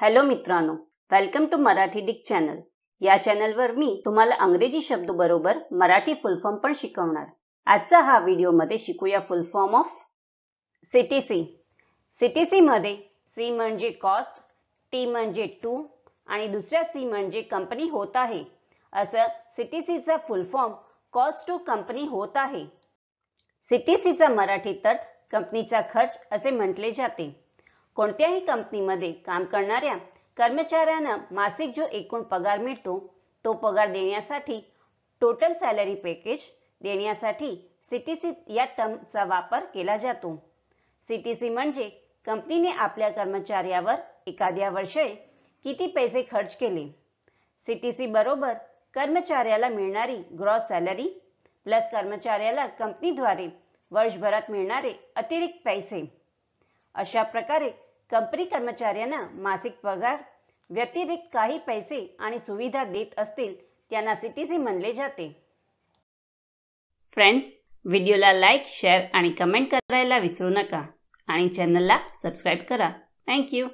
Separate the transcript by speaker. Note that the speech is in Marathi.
Speaker 1: हॅलो मित्रांनो वेलकम टू मराठी डिक चॅनल या चॅनलवर मी तुम्हाला अंग्रेजी शब्द बरोबर मराठी फुलफॉर्म पण शिकवणार आजचा हा मध्ये शिकूया form of C T C C C म्हणजे कॉस्ट टी म्हणजे टू आणि दुसऱ्या सी म्हणजे कंपनी होत आहे असं सी टी सीचा फुलफॉर्म कॉस्ट टू कंपनी होत आहे सी टी सीचा मराठीत अर्थ कंपनीचा खर्च असे म्हटले जाते कोणत्याही कंपनीमध्ये काम करणाऱ्या कर्मचाऱ्यांना मासिक जो एकूण पगार मिळतो तो पगार देण्यासाठी टोटल सॅलरी पॅकेज देण्यासाठी सीटीसी या टर्मचा वापर केला जातो सीटीसी म्हणजे कंपनीने आपल्या कर्मचाऱ्यावर एखाद्या वर्षे किती पैसे खर्च केले सीटीसी बरोबर कर्मचाऱ्याला मिळणारी ग्रॉस सॅलरी प्लस कर्मचाऱ्याला कंपनीद्वारे वर्षभरात मिळणारे अतिरिक्त पैसे अशा प्रकारे कंपनी कर्मचाऱ्यांना मासिक पगार व्यतिरिक्त काही पैसे आणि सुविधा देत असतील त्यांना सिटीसी म्हणले जाते
Speaker 2: फ्रेंड्स व्हिडिओला लाईक शेअर आणि कमेंट करायला विसरू नका आणि चॅनलला सबस्क्राईब करा थँक्यू